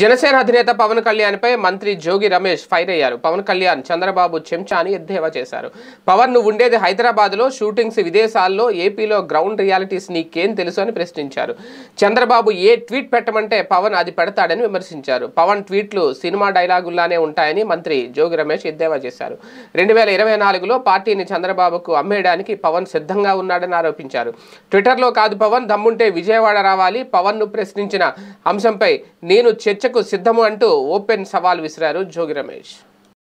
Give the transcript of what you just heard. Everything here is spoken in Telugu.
జనసేన అధినేత పవన్ కళ్యాణ్పై మంత్రి జోగి రమేష్ ఫైర్ అయ్యారు పవన్ కళ్యాణ్ చంద్రబాబు చెంచా అని ఎద్దేవా చేశారు పవన్ నువ్వు ఉండేది హైదరాబాద్లో షూటింగ్స్ విదేశాల్లో ఏపీలో గ్రౌండ్ రియాలిటీస్ నీకేం తెలుసు అని ప్రశ్నించారు చంద్రబాబు ఏ ట్వీట్ పెట్టమంటే పవన్ అది పెడతాడని విమర్శించారు పవన్ ట్వీట్లు సినిమా డైలాగుల్లానే ఉంటాయని మంత్రి జోగి రమేష్ ఎద్దేవా చేశారు రెండు వేల ఇరవై నాలుగులో పార్టీని చంద్రబాబుకు అమ్మేయడానికి పవన్ సిద్ధంగా ఉన్నాడని ఆరోపించారు ట్విట్టర్లో కాదు పవన్ దమ్ముంటే విజయవాడ రావాలి పవన్ను ప్రశ్నించిన అంశంపై నేను చర్చకు సిద్ధము అంటూ ఓపెన్ సవాల్ విసిరారు జోగి రమేష్